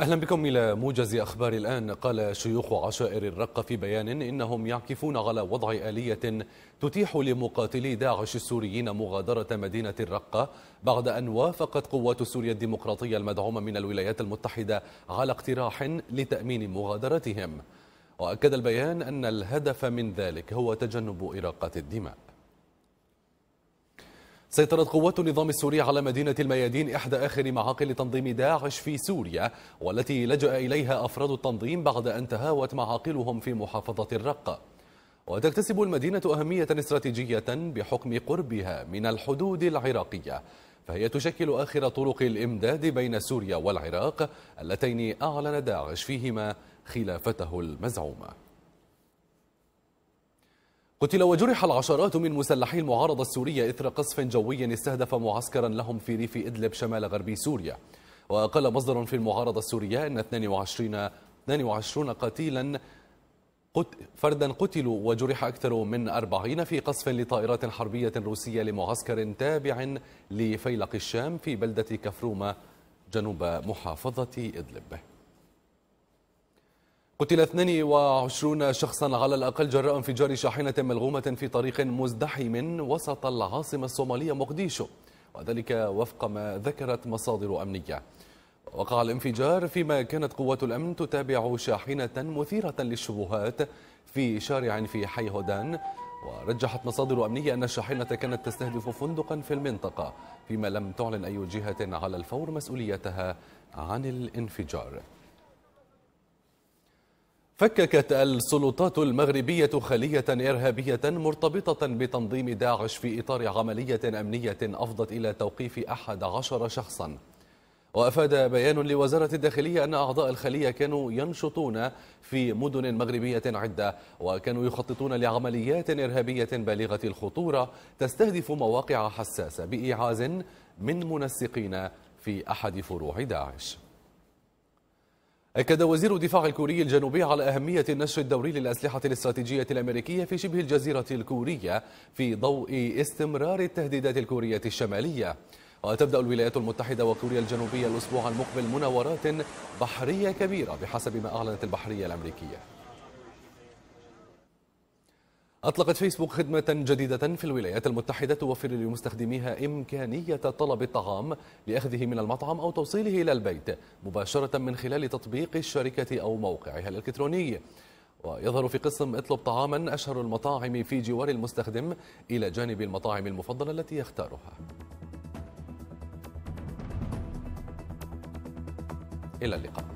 أهلا بكم إلى موجز أخبار الآن قال شيوخ عشائر الرقة في بيان إنهم يعكفون على وضع آلية تتيح لمقاتلي داعش السوريين مغادرة مدينة الرقة بعد أن وافقت قوات سوريا الديمقراطية المدعومة من الولايات المتحدة على اقتراح لتأمين مغادرتهم وأكد البيان أن الهدف من ذلك هو تجنب إراقة الدماء سيطرت قوات النظام السوري على مدينة الميادين إحدى آخر معاقل تنظيم داعش في سوريا والتي لجأ إليها أفراد التنظيم بعد أن تهاوت معاقلهم في محافظة الرقة وتكتسب المدينة أهمية استراتيجية بحكم قربها من الحدود العراقية فهي تشكل آخر طرق الإمداد بين سوريا والعراق اللتين أعلن داعش فيهما خلافته المزعومه قتل وجرح العشرات من مسلحي المعارضة السورية إثر قصف جوي استهدف معسكرا لهم في ريف إدلب شمال غربي سوريا وقال مصدر في المعارضة السورية أن 22 22 قتيلا فردا قتلوا وجرح أكثر من 40 في قصف لطائرات حربية روسية لمعسكر تابع لفيلق الشام في بلدة كفرومة جنوب محافظة إدلب قتل 22 شخصا على الأقل جراء انفجار شاحنة ملغومة في طريق مزدحم وسط العاصمة الصومالية مقديشو وذلك وفق ما ذكرت مصادر أمنية وقع الانفجار فيما كانت قوات الأمن تتابع شاحنة مثيرة للشبهات في شارع في حي هودان ورجحت مصادر أمنية أن الشاحنة كانت تستهدف فندقا في المنطقة فيما لم تعلن أي جهة على الفور مسؤوليتها عن الانفجار فككت السلطات المغربية خلية إرهابية مرتبطة بتنظيم داعش في إطار عملية أمنية أفضت إلى توقيف أحد عشر شخصا وأفاد بيان لوزارة الداخلية أن أعضاء الخلية كانوا ينشطون في مدن مغربية عدة وكانوا يخططون لعمليات إرهابية بالغة الخطورة تستهدف مواقع حساسة بإيعاز من منسقين في أحد فروع داعش أكد وزير الدفاع الكوري الجنوبي على أهمية النشر الدوري للأسلحة الاستراتيجية الأمريكية في شبه الجزيرة الكورية في ضوء استمرار التهديدات الكورية الشمالية وتبدأ الولايات المتحدة وكوريا الجنوبية الأسبوع المقبل مناورات بحرية كبيرة بحسب ما أعلنت البحرية الأمريكية أطلقت فيسبوك خدمة جديدة في الولايات المتحدة توفر لمستخدميها إمكانية طلب الطعام لأخذه من المطعم أو توصيله إلى البيت مباشرة من خلال تطبيق الشركة أو موقعها الإلكتروني ويظهر في قسم اطلب طعاما أشهر المطاعم في جوار المستخدم إلى جانب المطاعم المفضلة التي يختارها إلى اللقاء